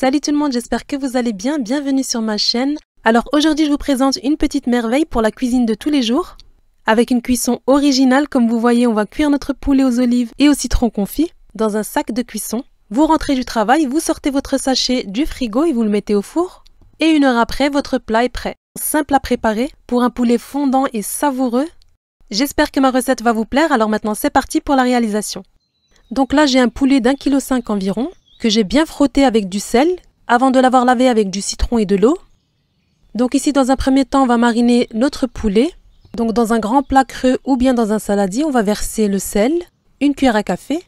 Salut tout le monde, j'espère que vous allez bien, bienvenue sur ma chaîne. Alors aujourd'hui je vous présente une petite merveille pour la cuisine de tous les jours. Avec une cuisson originale, comme vous voyez on va cuire notre poulet aux olives et au citron confit dans un sac de cuisson. Vous rentrez du travail, vous sortez votre sachet du frigo et vous le mettez au four. Et une heure après, votre plat est prêt. Simple à préparer pour un poulet fondant et savoureux. J'espère que ma recette va vous plaire, alors maintenant c'est parti pour la réalisation. Donc là j'ai un poulet d'un kilo cinq environ, que j'ai bien frotté avec du sel avant de l'avoir lavé avec du citron et de l'eau. Donc ici, dans un premier temps, on va mariner notre poulet. Donc dans un grand plat creux ou bien dans un saladier, on va verser le sel, une cuillère à café,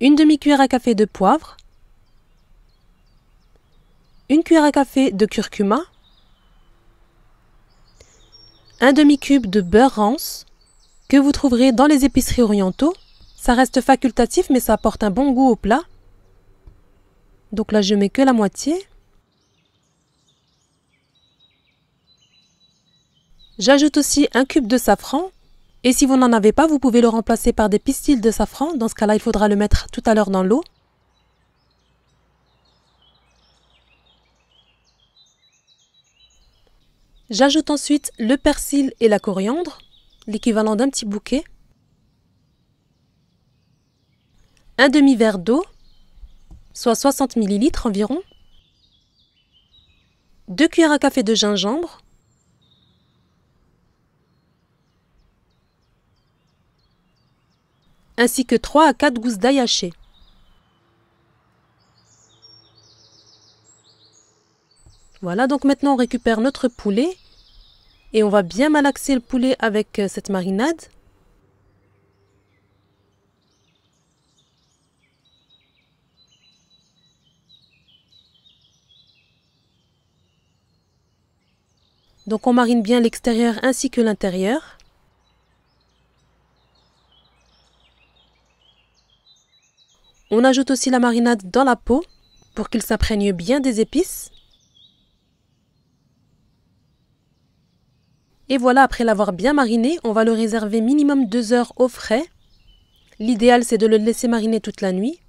une demi-cuillère à café de poivre, une cuillère à café de curcuma, un demi-cube de beurre rance que vous trouverez dans les épiceries orientaux. Ça reste facultatif mais ça apporte un bon goût au plat. Donc là, je mets que la moitié. J'ajoute aussi un cube de safran. Et si vous n'en avez pas, vous pouvez le remplacer par des pistils de safran. Dans ce cas-là, il faudra le mettre tout à l'heure dans l'eau. J'ajoute ensuite le persil et la coriandre, l'équivalent d'un petit bouquet. Un demi-verre d'eau soit 60 ml environ, 2 cuillères à café de gingembre, ainsi que 3 à 4 gousses d'ail hachées. Voilà, donc maintenant on récupère notre poulet et on va bien malaxer le poulet avec euh, cette marinade. Donc on marine bien l'extérieur ainsi que l'intérieur. On ajoute aussi la marinade dans la peau pour qu'il s'imprègne bien des épices. Et voilà, après l'avoir bien mariné, on va le réserver minimum 2 heures au frais. L'idéal, c'est de le laisser mariner toute la nuit.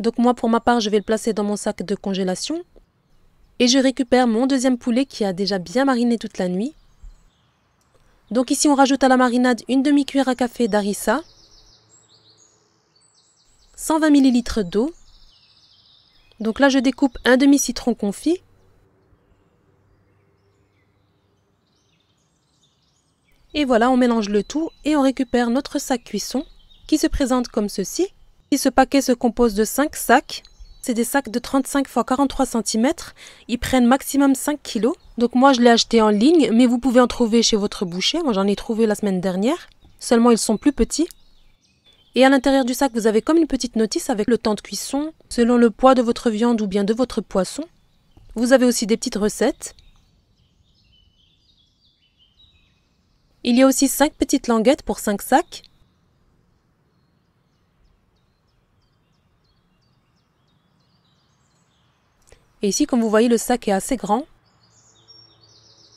Donc moi, pour ma part, je vais le placer dans mon sac de congélation et je récupère mon deuxième poulet qui a déjà bien mariné toute la nuit. Donc ici on rajoute à la marinade une demi-cuillère à café d'arissa. 120 ml d'eau. Donc là je découpe un demi-citron confit. Et voilà, on mélange le tout et on récupère notre sac cuisson qui se présente comme ceci. Et ce paquet se compose de 5 sacs c'est des sacs de 35 x 43 cm. Ils prennent maximum 5 kg. Donc moi, je l'ai acheté en ligne, mais vous pouvez en trouver chez votre boucher. Moi, j'en ai trouvé la semaine dernière. Seulement, ils sont plus petits. Et à l'intérieur du sac, vous avez comme une petite notice avec le temps de cuisson, selon le poids de votre viande ou bien de votre poisson. Vous avez aussi des petites recettes. Il y a aussi 5 petites languettes pour 5 sacs. Et ici, comme vous voyez, le sac est assez grand.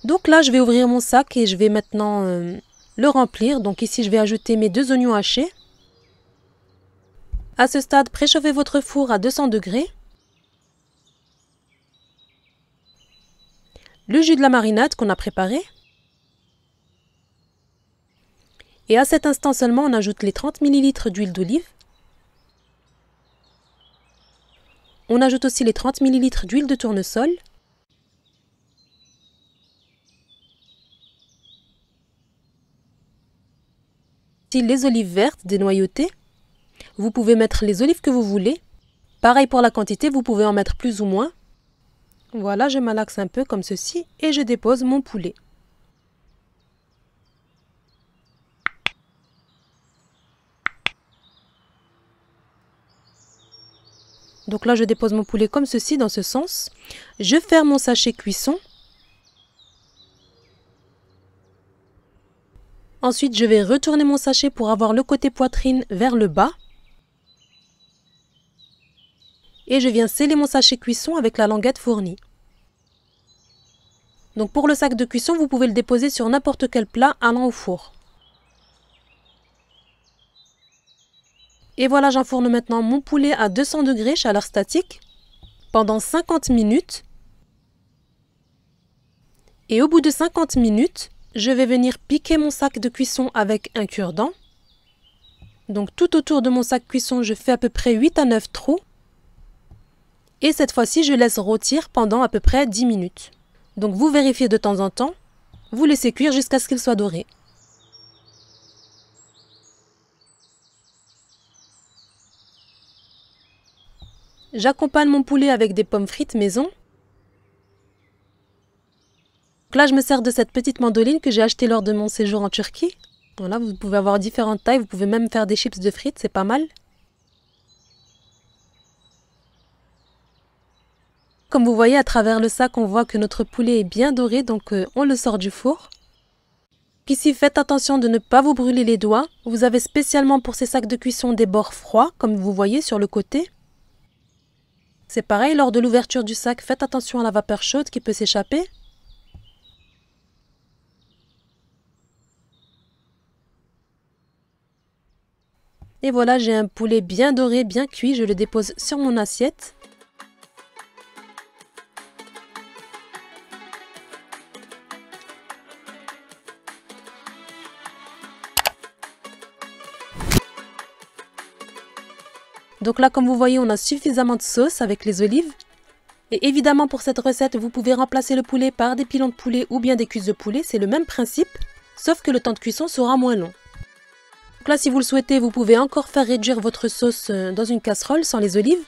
Donc là, je vais ouvrir mon sac et je vais maintenant euh, le remplir. Donc ici, je vais ajouter mes deux oignons hachés. À ce stade, préchauffez votre four à 200 degrés. Le jus de la marinade qu'on a préparé. Et à cet instant seulement, on ajoute les 30 ml d'huile d'olive. On ajoute aussi les 30 ml d'huile de tournesol. Les olives vertes dénoyautées. Vous pouvez mettre les olives que vous voulez. Pareil pour la quantité, vous pouvez en mettre plus ou moins. Voilà, je malaxe un peu comme ceci et je dépose mon poulet. Donc là, je dépose mon poulet comme ceci, dans ce sens. Je ferme mon sachet cuisson. Ensuite, je vais retourner mon sachet pour avoir le côté poitrine vers le bas. Et je viens sceller mon sachet cuisson avec la languette fournie. Donc pour le sac de cuisson, vous pouvez le déposer sur n'importe quel plat allant au four. Et voilà, j'enfourne maintenant mon poulet à 200 degrés chaleur statique pendant 50 minutes. Et au bout de 50 minutes, je vais venir piquer mon sac de cuisson avec un cure-dent. Donc tout autour de mon sac cuisson, je fais à peu près 8 à 9 trous. Et cette fois-ci, je laisse rôtir pendant à peu près 10 minutes. Donc vous vérifiez de temps en temps, vous laissez cuire jusqu'à ce qu'il soit doré. J'accompagne mon poulet avec des pommes frites maison. là, je me sers de cette petite mandoline que j'ai achetée lors de mon séjour en Turquie. Voilà, vous pouvez avoir différentes tailles, vous pouvez même faire des chips de frites, c'est pas mal. Comme vous voyez à travers le sac, on voit que notre poulet est bien doré, donc euh, on le sort du four. Ici, faites attention de ne pas vous brûler les doigts. Vous avez spécialement pour ces sacs de cuisson des bords froids, comme vous voyez sur le côté. C'est pareil lors de l'ouverture du sac, faites attention à la vapeur chaude qui peut s'échapper. Et voilà, j'ai un poulet bien doré, bien cuit, je le dépose sur mon assiette. Donc là, comme vous voyez, on a suffisamment de sauce avec les olives. Et évidemment, pour cette recette, vous pouvez remplacer le poulet par des pilons de poulet ou bien des cuisses de poulet. C'est le même principe, sauf que le temps de cuisson sera moins long. Donc là, si vous le souhaitez, vous pouvez encore faire réduire votre sauce euh, dans une casserole sans les olives.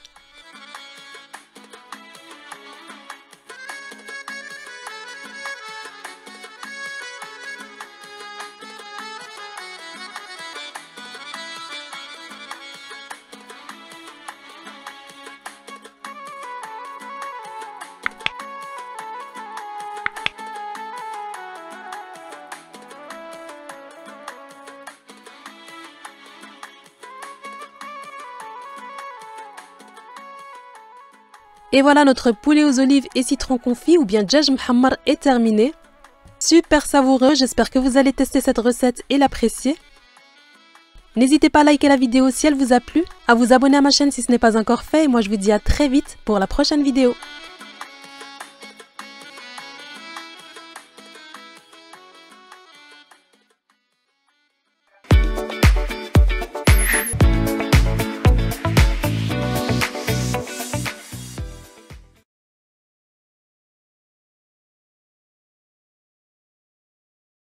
Et voilà, notre poulet aux olives et citron confit ou bien djaj mhammar est terminé. Super savoureux, j'espère que vous allez tester cette recette et l'apprécier. N'hésitez pas à liker la vidéo si elle vous a plu, à vous abonner à ma chaîne si ce n'est pas encore fait et moi je vous dis à très vite pour la prochaine vidéo.